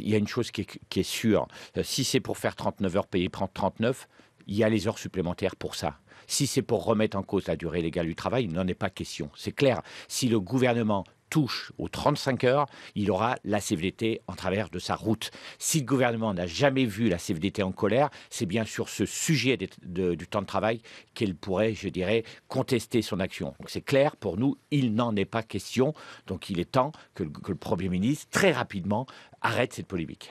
il y a une chose qui est, sûre. Euh, si c'est pour faire 39 heures, payées, payer 39, il y a les heures supplémentaires pour ça. Si c'est pour remettre en cause la durée légale du travail, il n'en est pas question. C'est clair. Si le gouvernement touche aux 35 heures, il aura la CVDT en travers de sa route. Si le gouvernement n'a jamais vu la CVDT en colère, c'est bien sur ce sujet du temps de travail qu'elle pourrait, je dirais, contester son action. c'est clair, pour nous, il n'en est pas question. Donc il est temps que le Premier ministre, très rapidement, arrête cette polémique.